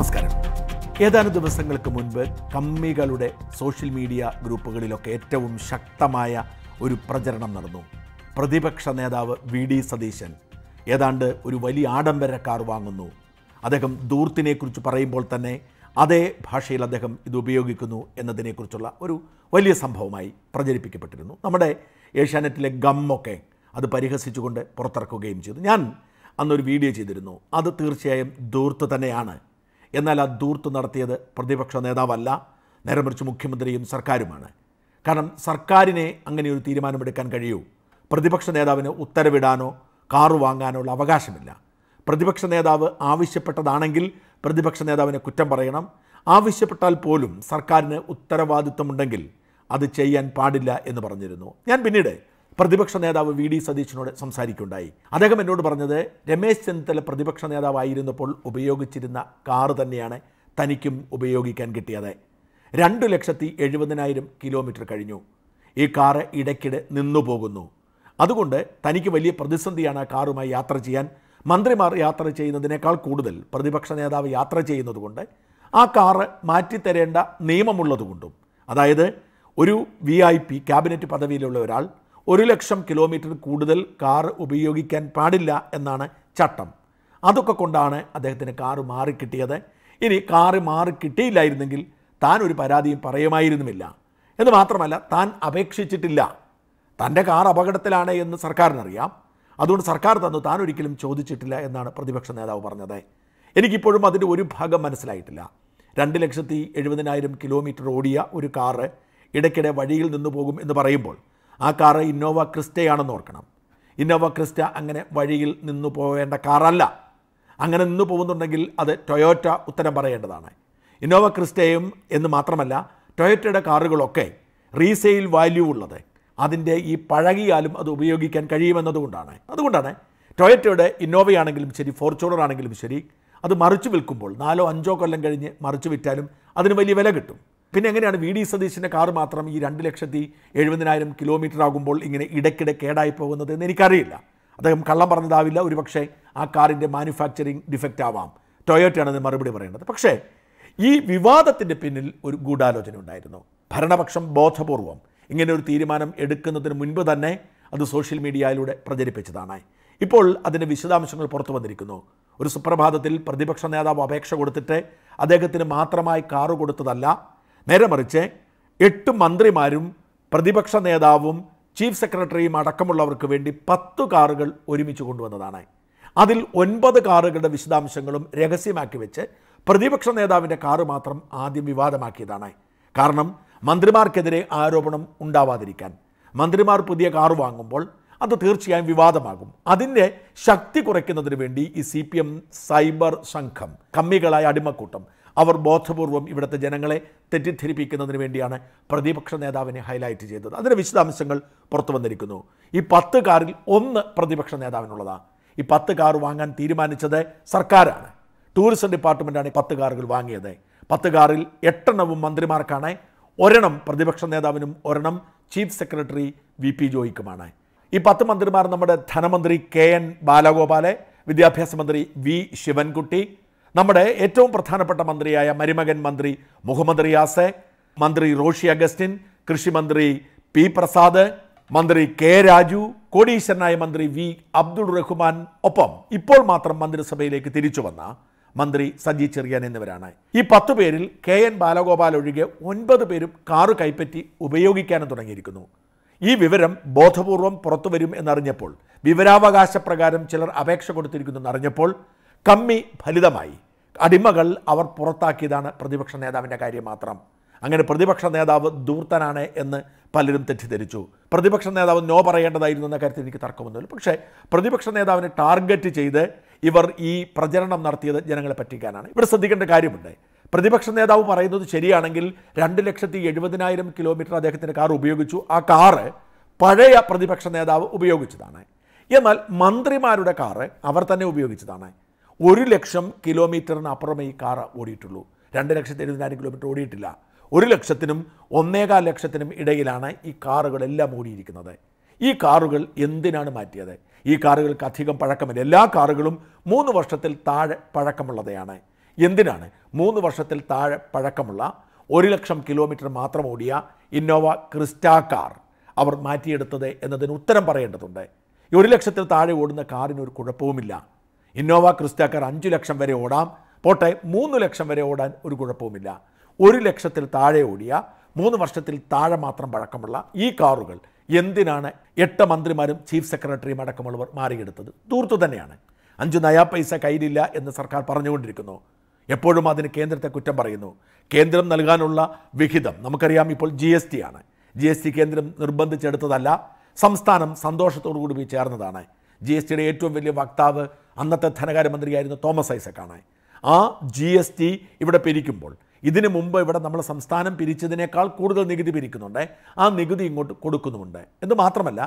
നമസ്കാരം ഏതാനും ദിവസങ്ങൾക്ക് മുൻപ് കമ്മികളുടെ സോഷ്യൽ മീഡിയ ഗ്രൂപ്പുകളിലൊക്കെ ഏറ്റവും ശക്തമായ ഒരു പ്രചരണം നടന്നു പ്രതിപക്ഷ നേതാവ് വി ഡി സതീശൻ ഏതാണ്ട് ഒരു വലിയ ആഡംബര കാർ വാങ്ങുന്നു അദ്ദേഹം ദൂർത്തിനെക്കുറിച്ച് പറയുമ്പോൾ തന്നെ അതേ ഭാഷയിൽ അദ്ദേഹം ഇത് ഉപയോഗിക്കുന്നു എന്നതിനെക്കുറിച്ചുള്ള ഒരു വലിയ സംഭവമായി പ്രചരിപ്പിക്കപ്പെട്ടിരുന്നു നമ്മുടെ ഏഷ്യാനെറ്റിലെ ഗമ്മൊക്കെ അത് പരിഹസിച്ചുകൊണ്ട് പുറത്തിറക്കുകയും ചെയ്തു ഞാൻ അന്നൊരു വീഡിയോ ചെയ്തിരുന്നു അത് തീർച്ചയായും ദൂർത്ത് തന്നെയാണ് എന്നാൽ ആ ദൂർത്ത് നടത്തിയത് പ്രതിപക്ഷ നേതാവല്ല നേരെ മറിച്ച് മുഖ്യമന്ത്രിയും സർക്കാരുമാണ് കാരണം സർക്കാരിനെ അങ്ങനെ ഒരു തീരുമാനമെടുക്കാൻ കഴിയൂ പ്രതിപക്ഷ നേതാവിന് ഉത്തരവിടാനോ കാറു വാങ്ങാനോ ഉള്ള അവകാശമില്ല പ്രതിപക്ഷ നേതാവ് ആവശ്യപ്പെട്ടതാണെങ്കിൽ പ്രതിപക്ഷ നേതാവിനെ കുറ്റം പറയണം ആവശ്യപ്പെട്ടാൽ പോലും സർക്കാരിന് ഉത്തരവാദിത്വമുണ്ടെങ്കിൽ അത് ചെയ്യാൻ പാടില്ല എന്ന് പറഞ്ഞിരുന്നു ഞാൻ പിന്നീട് പ്രതിപക്ഷ നേതാവ് വി ഡി സതീശനോട് സംസാരിക്കുണ്ടായി അദ്ദേഹം എന്നോട് പറഞ്ഞത് രമേശ് ചെന്നിത്തല പ്രതിപക്ഷ നേതാവായിരുന്നപ്പോൾ ഉപയോഗിച്ചിരുന്ന കാറ് തന്നെയാണ് തനിക്കും ഉപയോഗിക്കാൻ കിട്ടിയത് രണ്ടു ലക്ഷത്തി എഴുപതിനായിരം കിലോമീറ്റർ കഴിഞ്ഞു ഈ കാറ് ഇടയ്ക്കിടെ നിന്നുപോകുന്നു അതുകൊണ്ട് തനിക്ക് വലിയ പ്രതിസന്ധിയാണ് ആ കാറുമായി യാത്ര ചെയ്യാൻ മന്ത്രിമാർ യാത്ര ചെയ്യുന്നതിനേക്കാൾ കൂടുതൽ പ്രതിപക്ഷ നേതാവ് യാത്ര ചെയ്യുന്നതുകൊണ്ട് ആ കാറ് മാറ്റിത്തരേണ്ട നിയമമുള്ളതുകൊണ്ടും അതായത് ഒരു വി ഐ പി ക്യാബിനറ്റ് പദവിയിലുള്ള ഒരാൾ ഒരു ലക്ഷം കിലോമീറ്റർ കൂടുതൽ കാർ ഉപയോഗിക്കാൻ പാടില്ല എന്നാണ് ചട്ടം അതൊക്കെ കൊണ്ടാണ് അദ്ദേഹത്തിന് കാറ് മാറിക്കിട്ടിയത് ഇനി കാറ് മാറിക്കിട്ടിയില്ലായിരുന്നെങ്കിൽ താൻ ഒരു പരാതിയും പറയുമായിരുന്നുമില്ല എന്ന് മാത്രമല്ല താൻ അപേക്ഷിച്ചിട്ടില്ല തൻ്റെ കാർ അപകടത്തിലാണ് എന്ന് സർക്കാരിനറിയാം അതുകൊണ്ട് സർക്കാർ തന്നു താൻ ഒരിക്കലും ചോദിച്ചിട്ടില്ല എന്നാണ് പ്രതിപക്ഷ നേതാവ് പറഞ്ഞത് എനിക്കിപ്പോഴും അതിൻ്റെ ഒരു ഭാഗം മനസ്സിലായിട്ടില്ല രണ്ട് ലക്ഷത്തി എഴുപതിനായിരം കിലോമീറ്റർ ഓടിയ ഒരു കാറ് ഇടയ്ക്കിടെ വഴിയിൽ നിന്ന് പോകും എന്ന് പറയുമ്പോൾ ആ കാറ് ഇന്നോവ ക്രിസ്റ്റയാണെന്ന് ഓർക്കണം ഇന്നോവ ക്രിസ്റ്റ അങ്ങനെ വഴിയിൽ നിന്നു പോവേണ്ട കാറല്ല അങ്ങനെ നിന്നു പോകുന്നുണ്ടെങ്കിൽ അത് ടൊയോറ്റ ഉത്തരം പറയേണ്ടതാണ് ഇന്നോവ ക്രിസ്റ്റയും എന്ന് മാത്രമല്ല ടൊയോറ്റയുടെ കാറുകളൊക്കെ റീസെയിൽ വാല്യൂ ഉള്ളത് അതിൻ്റെ ഈ പഴകിയാലും അത് ഉപയോഗിക്കാൻ കഴിയുമെന്നതുകൊണ്ടാണ് അതുകൊണ്ടാണ് ടൊയറ്റയുടെ ഇന്നോവയാണെങ്കിലും ശരി ഫോർച്യൂണർ ആണെങ്കിലും ശരി അത് മറിച്ച് വിൽക്കുമ്പോൾ നാലോ അഞ്ചോ കൊല്ലം കഴിഞ്ഞ് മറിച്ച് വിറ്റാലും അതിന് വലിയ വില കിട്ടും പിന്നെ എങ്ങനെയാണ് വി ഡി സതീശിൻ്റെ കാർ മാത്രം ഈ രണ്ട് ലക്ഷത്തി എഴുപതിനായിരം കിലോമീറ്റർ ആകുമ്പോൾ ഇങ്ങനെ ഇടയ്ക്കിടെ കേടായി പോകുന്നത് എന്ന് എനിക്കറിയില്ല അദ്ദേഹം കള്ളം പറഞ്ഞതാവില്ല പക്ഷേ ആ കാറിൻ്റെ മാനുഫാക്ചറിങ് ഡിഫക്റ്റ് ആവാം ടൊയോറ്റയാണെന്ന് മറുപടി പറയുന്നത് പക്ഷേ ഈ വിവാദത്തിൻ്റെ പിന്നിൽ ഒരു ഗൂഢാലോചന ഉണ്ടായിരുന്നു ഭരണപക്ഷം ബോധപൂർവം ഇങ്ങനെ ഒരു തീരുമാനം എടുക്കുന്നതിന് മുൻപ് തന്നെ അത് സോഷ്യൽ മീഡിയയിലൂടെ പ്രചരിപ്പിച്ചതാണ് ഇപ്പോൾ അതിൻ്റെ വിശദാംശങ്ങൾ പുറത്തു വന്നിരിക്കുന്നു ഒരു സുപ്രഭാതത്തിൽ പ്രതിപക്ഷ നേതാവ് അപേക്ഷ കൊടുത്തിട്ട് അദ്ദേഹത്തിന് മാത്രമായി കാറ് കൊടുത്തതല്ല നേരെ മറിച്ച് എട്ട് മന്ത്രിമാരും പ്രതിപക്ഷ നേതാവും ചീഫ് സെക്രട്ടറിയും അടക്കമുള്ളവർക്ക് വേണ്ടി പത്ത് കാറുകൾ ഒരുമിച്ച് കൊണ്ടുവന്നതാണ് അതിൽ ഒൻപത് കാറുകളുടെ വിശദാംശങ്ങളും രഹസ്യമാക്കി വെച്ച് പ്രതിപക്ഷ നേതാവിൻ്റെ കാറ് മാത്രം ആദ്യം വിവാദമാക്കിയതാണ് കാരണം മന്ത്രിമാർക്കെതിരെ ആരോപണം ഉണ്ടാവാതിരിക്കാൻ മന്ത്രിമാർ പുതിയ കാറ് വാങ്ങുമ്പോൾ അത് തീർച്ചയായും വിവാദമാകും അതിൻ്റെ ശക്തി കുറയ്ക്കുന്നതിന് വേണ്ടി ഈ സി സൈബർ സംഘം കമ്മികളായ അടിമക്കൂട്ടം അവർ ബോധപൂർവം ഇവിടുത്തെ ജനങ്ങളെ തെറ്റിദ്ധരിപ്പിക്കുന്നതിന് വേണ്ടിയാണ് പ്രതിപക്ഷ നേതാവിനെ ഹൈലൈറ്റ് ചെയ്തത് അതിൻ്റെ വിശദാംശങ്ങൾ പുറത്തു വന്നിരിക്കുന്നു ഈ പത്ത് കാറിൽ ഒന്ന് പ്രതിപക്ഷ നേതാവിനുള്ളതാണ് ഈ പത്ത് കാർ വാങ്ങാൻ തീരുമാനിച്ചത് സർക്കാരാണ് ടൂറിസം ഡിപ്പാർട്ട്മെൻറ്റാണ് ഈ പത്ത് കാറുകൾ വാങ്ങിയത് പത്ത് കാറിൽ എട്ടെണ്ണവും മന്ത്രിമാർക്കാണ് ഒരെണ്ണം പ്രതിപക്ഷ നേതാവിനും ഒരെണ്ണം ചീഫ് സെക്രട്ടറി വി പി ജോയിക്കുമാണ് ഈ പത്ത് മന്ത്രിമാർ നമ്മുടെ ധനമന്ത്രി കെ എൻ ബാലഗോപാലെ വിദ്യാഭ്യാസ മന്ത്രി വി ശിവൻകുട്ടി നമ്മുടെ ഏറ്റവും പ്രധാനപ്പെട്ട മന്ത്രിയായ മരുമകൻ മന്ത്രി മുഹമ്മദ് റിയാസ് മന്ത്രി റോഷി അഗസ്റ്റിൻ കൃഷിമന്ത്രി പി പ്രസാദ് മന്ത്രി കെ രാജു കോടീശ്വരനായ മന്ത്രി വി അബ്ദുൾ റഹ്മാൻ ഒപ്പം ഇപ്പോൾ മാത്രം മന്ത്രിസഭയിലേക്ക് തിരിച്ചു വന്ന മന്ത്രി സജി ചെറിയാൻ എന്നിവരാണ് ഈ പത്തു പേരിൽ കെ എൻ ബാലഗോപാൽ ഒഴികെ ഒൻപത് പേരും കാറ് കൈപ്പറ്റി ഉപയോഗിക്കാനും തുടങ്ങിയിരിക്കുന്നു ഈ വിവരം ബോധപൂർവം പുറത്തുവരും എന്നറിഞ്ഞപ്പോൾ വിവരാവകാശ പ്രകാരം ചിലർ അപേക്ഷ കൊടുത്തിരിക്കുന്നു എന്നറിഞ്ഞപ്പോൾ കമ്മി ഫലിതമായി അടിമകൾ അവർ പുറത്താക്കിയതാണ് പ്രതിപക്ഷ നേതാവിൻ്റെ കാര്യം മാത്രം അങ്ങനെ പ്രതിപക്ഷ നേതാവ് ദൂർത്തനാണ് എന്ന് പലരും തെറ്റിദ്ധരിച്ചു പ്രതിപക്ഷ നേതാവ് നോ പറയേണ്ടതായിരുന്നു എന്ന കാര്യത്തിൽ എനിക്ക് തർക്കമൊന്നുമില്ല പക്ഷേ പ്രതിപക്ഷ നേതാവിനെ ടാർഗറ്റ് ചെയ്ത് ഇവർ ഈ പ്രചരണം നടത്തിയത് ജനങ്ങളെ പറ്റിക്കാനാണ് ഇവിടെ ശ്രദ്ധിക്കേണ്ട കാര്യമുണ്ട് പ്രതിപക്ഷ നേതാവ് പറയുന്നത് ശരിയാണെങ്കിൽ രണ്ട് ലക്ഷത്തി എഴുപതിനായിരം കിലോമീറ്റർ അദ്ദേഹത്തിൻ്റെ കാർ ഉപയോഗിച്ചു ആ കാറ് പഴയ പ്രതിപക്ഷ നേതാവ് ഉപയോഗിച്ചതാണ് എന്നാൽ മന്ത്രിമാരുടെ കാറ് അവർ തന്നെ ഉപയോഗിച്ചതാണ് ഒരു ലക്ഷം കിലോമീറ്ററിനപ്പുറമേ ഈ കാർ ഓടിയിട്ടുള്ളൂ രണ്ട് ലക്ഷത്തി എഴുപതിനായിരം കിലോമീറ്റർ ഓടിയിട്ടില്ല ഒരു ലക്ഷത്തിനും ഒന്നേകാൽ ലക്ഷത്തിനും ഇടയിലാണ് ഈ കാറുകളെല്ലാം ഓടിയിരിക്കുന്നത് ഈ കാറുകൾ എന്തിനാണ് മാറ്റിയത് ഈ കാറുകൾക്ക് അധികം പഴക്കമില്ല എല്ലാ കാറുകളും മൂന്ന് വർഷത്തിൽ താഴെ പഴക്കമുള്ളതാണ് എന്തിനാണ് മൂന്ന് വർഷത്തിൽ താഴെ പഴക്കമുള്ള ഒരു ലക്ഷം കിലോമീറ്റർ മാത്രം ഓടിയ ഇന്നോവ ക്രിസ്റ്റ കാർ അവർ മാറ്റിയെടുത്തത് എന്നതിന് ഉത്തരം പറയേണ്ടതുണ്ട് ഒരു ലക്ഷത്തിൽ താഴെ ഓടുന്ന കാറിനൊരു കുഴപ്പവുമില്ല ഇന്നോവ ക്രിസ്റ്റാക്കർ അഞ്ച് ലക്ഷം വരെ ഓടാം പോട്ടെ മൂന്ന് ലക്ഷം വരെ ഓടാൻ ഒരു കുഴപ്പവുമില്ല ഒരു ലക്ഷത്തിൽ താഴെ ഓടിയ മൂന്ന് വർഷത്തിൽ താഴെ മാത്രം പഴക്കമുള്ള ഈ കാറുകൾ എന്തിനാണ് എട്ട് മന്ത്രിമാരും ചീഫ് സെക്രട്ടറിയും അടക്കമുള്ളവർ മാറിയെടുത്തത് തൂർത്തു തന്നെയാണ് അഞ്ച് നയാ പൈസ കയ്യിലില്ല എന്ന് സർക്കാർ പറഞ്ഞുകൊണ്ടിരിക്കുന്നു എപ്പോഴും അതിന് കേന്ദ്രത്തെ കുറ്റം പറയുന്നു കേന്ദ്രം നൽകാനുള്ള വിഹിതം നമുക്കറിയാം ഇപ്പോൾ ജി എസ് ടി ആണ് ജി എസ് ടി കേന്ദ്രം നിർബന്ധിച്ചെടുത്തതല്ല സംസ്ഥാനം സന്തോഷത്തോടു കൂടി ചേർന്നതാണ് ജി എസ് ടിയുടെ ഏറ്റവും വലിയ വക്താവ് അന്നത്തെ ധനകാര്യമന്ത്രിയായിരുന്ന തോമസ് ഐസക്കാണ് ആ ജി എസ് ടി ഇവിടെ പിരിക്കുമ്പോൾ ഇതിനു മുമ്പ് ഇവിടെ നമ്മൾ സംസ്ഥാനം പിരിച്ചതിനേക്കാൾ കൂടുതൽ നികുതി പിരിക്കുന്നുണ്ട് ആ നികുതി ഇങ്ങോട്ട് കൊടുക്കുന്നുമുണ്ട് എന്ന് മാത്രമല്ല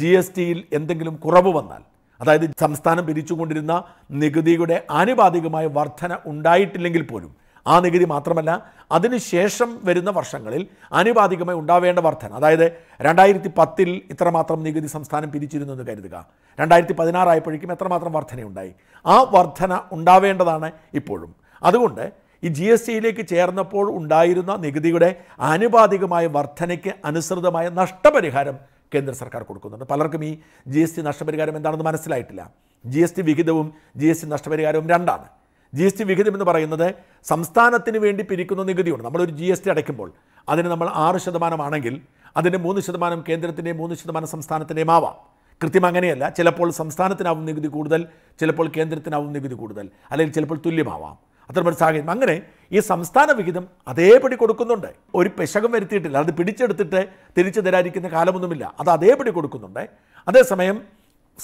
ജി എസ് ടിയിൽ എന്തെങ്കിലും കുറവ് വന്നാൽ അതായത് സംസ്ഥാനം പിരിച്ചുകൊണ്ടിരുന്ന നികുതിയുടെ ആനുപാതികമായ വർധന ഉണ്ടായിട്ടില്ലെങ്കിൽ പോലും ആ നികുതി മാത്രമല്ല അതിനുശേഷം വരുന്ന വർഷങ്ങളിൽ ആനുപാതികമായി ഉണ്ടാവേണ്ട വർധന അതായത് രണ്ടായിരത്തി പത്തിൽ ഇത്രമാത്രം നികുതി സംസ്ഥാനം പിരിച്ചിരുന്നു എന്ന് കരുതുക രണ്ടായിരത്തി പതിനാറായപ്പോഴേക്കും എത്രമാത്രം വർധനയുണ്ടായി ആ വർധന ഉണ്ടാവേണ്ടതാണ് ഇപ്പോഴും അതുകൊണ്ട് ഈ ജി എസ് ടിയിലേക്ക് ചേർന്നപ്പോൾ ഉണ്ടായിരുന്ന നികുതിയുടെ ആനുപാതികമായ വർധനയ്ക്ക് അനുസൃതമായ നഷ്ടപരിഹാരം കേന്ദ്ര സർക്കാർ കൊടുക്കുന്നുണ്ട് പലർക്കും ഈ ജി എസ് ടി നഷ്ടപരിഹാരം എന്താണെന്ന് മനസ്സിലായിട്ടില്ല ജി എസ് ടി വിഹിതവും ജി എസ് ടി നഷ്ടപരിഹാരവും രണ്ടാണ് ജി എസ് ടി വിഹിതം എന്ന് പറയുന്നത് സംസ്ഥാനത്തിന് വേണ്ടി പിരിക്കുന്ന നികുതിയുണ്ട് നമ്മളൊരു ജി എസ് ടി അടയ്ക്കുമ്പോൾ അതിന് നമ്മൾ ആറ് ശതമാനമാണെങ്കിൽ അതിൻ്റെ മൂന്ന് ശതമാനം കേന്ദ്രത്തിൻ്റെയും മൂന്ന് ശതമാനം സംസ്ഥാനത്തിൻ്റെയും ആവാം കൃത്യം അങ്ങനെയല്ല ചിലപ്പോൾ സംസ്ഥാനത്തിനാവും നികുതി കൂടുതൽ ചിലപ്പോൾ കേന്ദ്രത്തിനാവും നികുതി കൂടുതൽ അല്ലെങ്കിൽ ചിലപ്പോൾ തുല്യമാവാം അത്തരമൊരു സാഹചര്യം അങ്ങനെ ഈ സംസ്ഥാന വിഹിതം അതേപടി കൊടുക്കുന്നുണ്ട് ഒരു പെശകം വരുത്തിയിട്ടില്ല അത് പിടിച്ചെടുത്തിട്ട് തിരിച്ചു തരാതിരിക്കുന്ന കാലമൊന്നുമില്ല അത് അതേപടി കൊടുക്കുന്നുണ്ട് അതേസമയം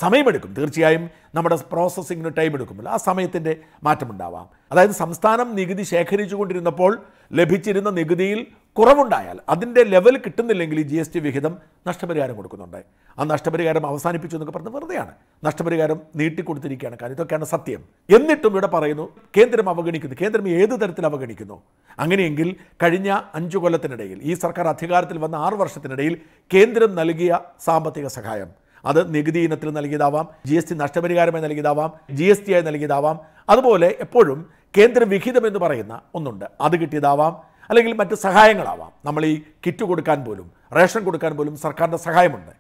സമയമെടുക്കും തീർച്ചയായും നമ്മുടെ പ്രോസസ്സിങ്ങിന് ടൈം എടുക്കുമല്ലോ ആ സമയത്തിൻ്റെ മാറ്റമുണ്ടാവാം അതായത് സംസ്ഥാനം നികുതി ശേഖരിച്ചുകൊണ്ടിരുന്നപ്പോൾ ലഭിച്ചിരുന്ന നികുതിയിൽ കുറവുണ്ടായാൽ അതിൻ്റെ ലെവൽ കിട്ടുന്നില്ലെങ്കിൽ ഈ ജി എസ് ടി വിഹിതം നഷ്ടപരിഹാരം കൊടുക്കുന്നുണ്ട് ആ നഷ്ടപരിഹാരം അവസാനിപ്പിച്ചു എന്നൊക്കെ പറഞ്ഞ് വെറുതെയാണ് നഷ്ടപരിഹാരം നീട്ടിക്കൊടുത്തിരിക്കുകയാണ് കാരണം ഇതൊക്കെയാണ് സത്യം എന്നിട്ടും ഇവിടെ പറയുന്നു കേന്ദ്രം അവഗണിക്കുന്നു കേന്ദ്രം ഏത് തരത്തിൽ അവഗണിക്കുന്നു അങ്ങനെയെങ്കിൽ കഴിഞ്ഞ അഞ്ച് കൊല്ലത്തിനിടയിൽ ഈ സർക്കാർ അധികാരത്തിൽ വന്ന ആറ് വർഷത്തിനിടയിൽ കേന്ദ്രം നൽകിയ സാമ്പത്തിക സഹായം അത് നികുതി ഇനത്തിൽ നൽകിയതാവാം ജി എസ് ടി നഷ്ടപരിഹാരമായി നൽകിയതാവാം ജി എസ് ടി ആയി നൽകിയതാവാം അതുപോലെ എപ്പോഴും കേന്ദ്ര വിഹിതം എന്ന് പറയുന്ന ഒന്നുണ്ട് അത് കിട്ടിയതാവാം അല്ലെങ്കിൽ മറ്റ് സഹായങ്ങളാവാം നമ്മൾ ഈ കിറ്റ് കൊടുക്കാൻ പോലും റേഷൻ കൊടുക്കാൻ പോലും സർക്കാരിൻ്റെ സഹായമുണ്ട്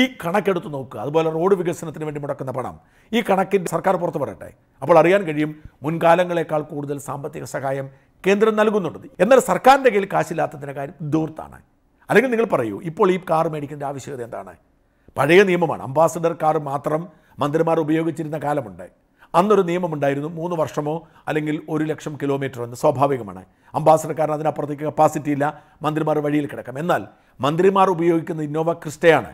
ഈ കണക്കെടുത്ത് നോക്കുക അതുപോലെ റോഡ് വികസനത്തിന് വേണ്ടി മുടക്കുന്ന പണം ഈ കണക്കിൻ്റെ സർക്കാർ പുറത്തു പറയട്ടെ അപ്പോൾ അറിയാൻ കഴിയും മുൻകാലങ്ങളെക്കാൾ കൂടുതൽ സാമ്പത്തിക സഹായം കേന്ദ്രം നൽകുന്നുണ്ട് എന്നാൽ സർക്കാരിൻ്റെ കയ്യിൽ കാശില്ലാത്തതിൻ്റെ കാര്യം ദൂർത്താണ് അല്ലെങ്കിൽ നിങ്ങൾ പറയൂ ഇപ്പോൾ ഈ കാർ മേടിക്കേണ്ട ആവശ്യകത എന്താണ് പഴയ നിയമമാണ് അംബാസഡർ കാർ മാത്രം മന്ത്രിമാർ ഉപയോഗിച്ചിരുന്ന കാലമുണ്ട് അന്നൊരു നിയമമുണ്ടായിരുന്നു മൂന്ന് വർഷമോ അല്ലെങ്കിൽ ഒരു ലക്ഷം കിലോമീറ്റർ എന്ന് സ്വാഭാവികമാണ് അംബാസഡർക്കാരൻ അതിനപ്പുറത്തേക്ക് കപ്പാസിറ്റി ഇല്ല മന്ത്രിമാർ വഴിയിൽ കിടക്കാം എന്നാൽ മന്ത്രിമാർ ഉപയോഗിക്കുന്ന ഇന്നോവ ക്രിസ്റ്റയാണ്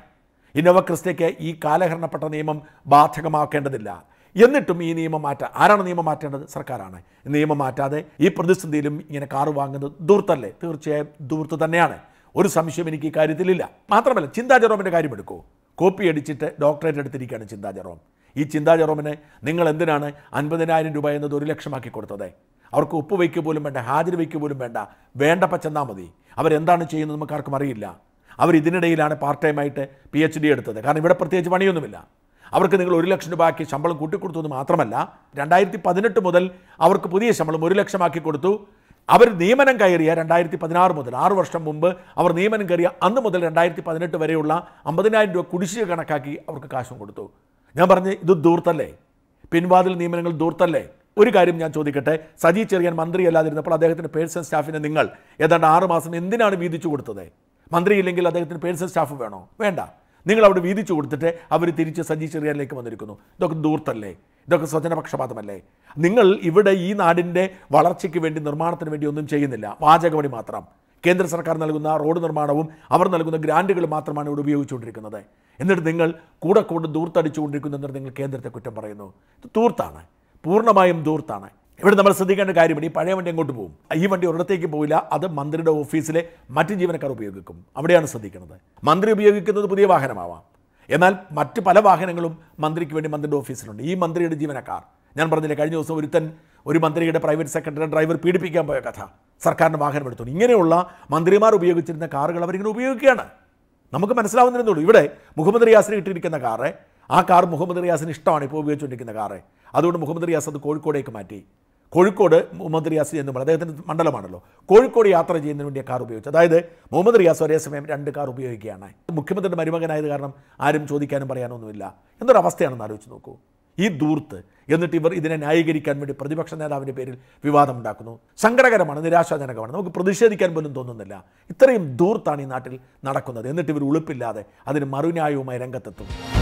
ഇന്നോവ ക്രിസ്റ്റയ്ക്ക് ഈ കാലഹരണപ്പെട്ട നിയമം ബാധകമാക്കേണ്ടതില്ല എന്നിട്ടും ഈ നിയമം മാറ്റ ആരാണ് നിയമം മാറ്റേണ്ടത് സർക്കാരാണ് നിയമം മാറ്റാതെ ഈ പ്രതിസന്ധിയിലും ഇങ്ങനെ കാറ് വാങ്ങുന്നത് ദൂർത്തല്ലേ തീർച്ചയായും ദൂർത്ത് തന്നെയാണ് ഒരു സംശയം എനിക്ക് ഈ കാര്യത്തിലില്ല മാത്രമല്ല ചിന്താ ജെറോമിൻ്റെ കാര്യമെടുക്കൂ കോപ്പി അടിച്ചിട്ട് ഡോക്ടറേറ്റ് എടുത്തിരിക്കുകയാണ് ചിന്താ ജെറോം ഈ ചിന്താ ജെറോമിനെ നിങ്ങൾ എന്തിനാണ് അൻപതിനായിരം രൂപ എന്നത് ഒരു ലക്ഷമാക്കി കൊടുത്തത് അവർക്ക് ഉപ്പ് വയ്ക്ക് പോലും വേണ്ട ഹാജർ വയ്ക്ക് പോലും വേണ്ട വേണ്ട ചെന്നാൽ മതി അവരെന്താണ് ചെയ്യുന്നത് നമുക്ക് ആർക്കും അറിയില്ല അവരിതിനിടയിലാണ് പാർട്ട് ടൈമായിട്ട് പി എച്ച് ഡി എടുത്തത് കാരണം ഇവിടെ പ്രത്യേകിച്ച് പണിയൊന്നുമില്ല അവർക്ക് നിങ്ങൾ ഒരു ലക്ഷം രൂപ ആക്കി ശമ്പളം കൂട്ടിക്കൊടുത്തു എന്ന് മാത്രമല്ല രണ്ടായിരത്തി പതിനെട്ട് മുതൽ അവർക്ക് പുതിയ ശമ്പളം ഒരു ലക്ഷമാക്കി കൊടുത്തു അവർ നിയമനം കയറിയ രണ്ടായിരത്തി പതിനാറ് മുതൽ ആറു വർഷം മുമ്പ് അവർ നിയമനം കയറിയ അന്ന് മുതൽ രണ്ടായിരത്തി പതിനെട്ട് വരെയുള്ള അമ്പതിനായിരം രൂപ കുടിശ്ശിക കണക്കാക്കി അവർക്ക് കാശും കൊടുത്തു ഞാൻ പറഞ്ഞ് ഇത് ദൂർത്തല്ലേ പിൻവാതിൽ നിയമനങ്ങൾ ദൂർത്തല്ലേ ഒരു കാര്യം ഞാൻ ചോദിക്കട്ടെ സജി ചെറിയാൻ മന്ത്രി അല്ലാതിരുന്നപ്പോൾ അദ്ദേഹത്തിൻ്റെ പേഴ്സണൽ സ്റ്റാഫിനെ നിങ്ങൾ ഏതാണ്ട് ആറ് മാസം എന്തിനാണ് വീതിച്ചു കൊടുത്തത് മന്ത്രിയില്ലെങ്കിൽ അദ്ദേഹത്തിന് പേഴ്സണൽ സ്റ്റാഫ് വേണോ വേണ്ട നിങ്ങൾ അവിടെ വീതിച്ചു കൊടുത്തിട്ട് അവർ തിരിച്ച് സജി ചെറിയാനിലേക്ക് വന്നിരിക്കുന്നു ഇതൊക്കെ ദൂർത്തല്ലേ ഇതൊക്കെ സ്വജനപക്ഷപാതമല്ലേ നിങ്ങൾ ഇവിടെ ഈ നാടിൻ്റെ വളർച്ചയ്ക്ക് വേണ്ടി നിർമ്മാണത്തിന് വേണ്ടി ഒന്നും ചെയ്യുന്നില്ല വാചകമടി മാത്രം കേന്ദ്ര സർക്കാർ നൽകുന്ന റോഡ് നിർമ്മാണവും അവർ നൽകുന്ന ഗ്രാൻഡുകൾ മാത്രമാണ് ഇവിടെ ഉപയോഗിച്ചുകൊണ്ടിരിക്കുന്നത് എന്നിട്ട് നിങ്ങൾ കൂടെ കൂടെ ദൂർത്തടിച്ചുകൊണ്ടിരിക്കുന്നു എന്നിട്ട് നിങ്ങൾ കേന്ദ്രത്തെ കുറ്റം പറയുന്നു ഇത് ദൂർത്താണ് പൂർണ്ണമായും ദൂർത്താണ് ഇവിടെ നമ്മൾ ശ്രദ്ധിക്കേണ്ട കാര്യമാണ് ഈ പഴയ വണ്ടി എങ്ങോട്ട് പോകും ഈ വണ്ടി ഒരിടത്തേക്ക് പോയില്ല അത് മന്ത്രിയുടെ ഓഫീസിലെ മറ്റ് ജീവനക്കാർ ഉപയോഗിക്കും അവിടെയാണ് ശ്രദ്ധിക്കുന്നത് മന്ത്രി ഉപയോഗിക്കുന്നത് പുതിയ വാഹനമാവാം എന്നാൽ മറ്റ് പല വാഹനങ്ങളും മന്ത്രിക്ക് വേണ്ടി മന്ത്രിയുടെ ഓഫീസിലുണ്ട് ഈ മന്ത്രിയുടെ ജീവനക്കാർ ഞാൻ പറഞ്ഞില്ലേ കഴിഞ്ഞ ദിവസം ഒരുത്തൻ ഒരു മന്ത്രിയുടെ പ്രൈവറ്റ് സെക്രട്ടറി ഡ്രൈവർ പീഡിപ്പിക്കാൻ പോയ കഥ സർക്കാരിൻ്റെ വാഹനം എടുത്തു ഇങ്ങനെയുള്ള മന്ത്രിമാർ ഉപയോഗിച്ചിരുന്ന കാറുകൾ അവരിങ്ങനെ ഉപയോഗിക്കുകയാണ് നമുക്ക് മനസ്സിലാവുന്നിരുന്നുള്ളൂ ഇവിടെ മുഹമ്മദ് റിയാസിന് ഇട്ടിരിക്കുന്ന കാറ് ആ കാർ മുഹമ്മദ് റിയാസിന് ഇഷ്ടമാണ് ഇപ്പോൾ ഉപയോഗിച്ചുകൊണ്ടിരിക്കുന്ന കാറ് അതുകൊണ്ട് മുഹമ്മദ് റിയാസ് അത് കോഴിക്കോടേക്ക് മാറ്റി കോഴിക്കോട് മുഹമ്മദ് റിയാസ് ചെന്നുമ്പോൾ അദ്ദേഹത്തിൻ്റെ മണ്ഡലമാണല്ലോ കോഴിക്കോട് യാത്ര ചെയ്യുന്നതിന് വേണ്ടി കാർ ഉപയോഗിച്ചു അതായത് മുഹമ്മദ് റിയാസ് ഒരേ സമയം രണ്ട് കാർ ഉപയോഗിക്കുകയാണ് മുഖ്യമന്ത്രിയുടെ മരുമകനായത് കാരണം ആരും ചോദിക്കാനും പറയാനൊന്നുമില്ല എന്തൊരവസ്ഥയാണെന്ന് ആലോചിച്ച് നോക്കൂ ഈ ദൂർത്ത് എന്നിട്ട് ഇവർ ഇതിനെ ന്യായീകരിക്കാൻ വേണ്ടി പ്രതിപക്ഷ നേതാവിൻ്റെ പേരിൽ വിവാദം ഉണ്ടാക്കുന്നു സങ്കടകരമാണ് നിരാശാജനകമാണ് നമുക്ക് പ്രതിഷേധിക്കാൻ പോലും തോന്നുന്നില്ല ഇത്രയും ദൂർത്താണ് ഈ നാട്ടിൽ നടക്കുന്നത് എന്നിട്ട് ഇവർ ഉളുപ്പില്ലാതെ അതിന് മറുന്യായവുമായി രംഗത്തെത്തുന്നു